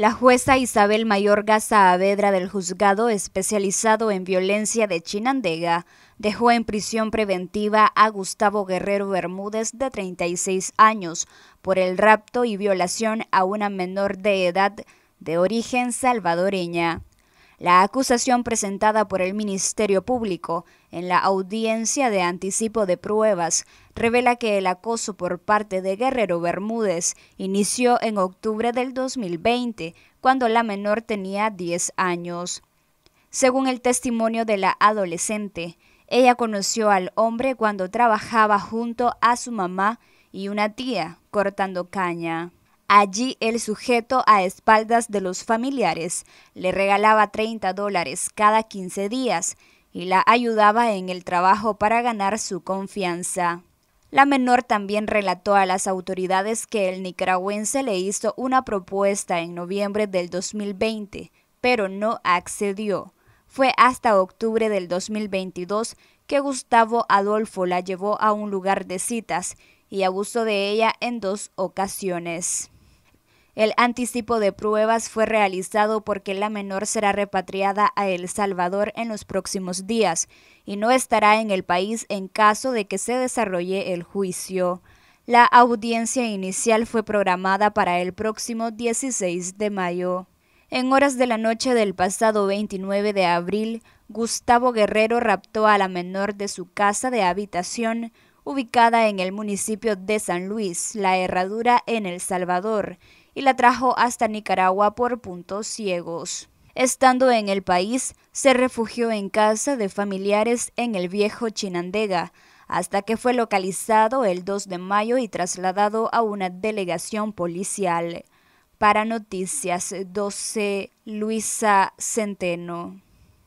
La jueza Isabel Mayorga Saavedra del juzgado especializado en violencia de Chinandega dejó en prisión preventiva a Gustavo Guerrero Bermúdez de 36 años por el rapto y violación a una menor de edad de origen salvadoreña. La acusación presentada por el Ministerio Público en la audiencia de anticipo de pruebas revela que el acoso por parte de Guerrero Bermúdez inició en octubre del 2020, cuando la menor tenía 10 años. Según el testimonio de la adolescente, ella conoció al hombre cuando trabajaba junto a su mamá y una tía cortando caña. Allí el sujeto a espaldas de los familiares le regalaba 30 dólares cada 15 días y la ayudaba en el trabajo para ganar su confianza. La menor también relató a las autoridades que el nicaragüense le hizo una propuesta en noviembre del 2020, pero no accedió. Fue hasta octubre del 2022 que Gustavo Adolfo la llevó a un lugar de citas y abusó de ella en dos ocasiones. El anticipo de pruebas fue realizado porque la menor será repatriada a El Salvador en los próximos días y no estará en el país en caso de que se desarrolle el juicio. La audiencia inicial fue programada para el próximo 16 de mayo. En horas de la noche del pasado 29 de abril, Gustavo Guerrero raptó a la menor de su casa de habitación ubicada en el municipio de San Luis, La Herradura en El Salvador, y la trajo hasta Nicaragua por puntos ciegos. Estando en el país, se refugió en casa de familiares en el viejo Chinandega, hasta que fue localizado el 2 de mayo y trasladado a una delegación policial. Para Noticias 12, Luisa Centeno.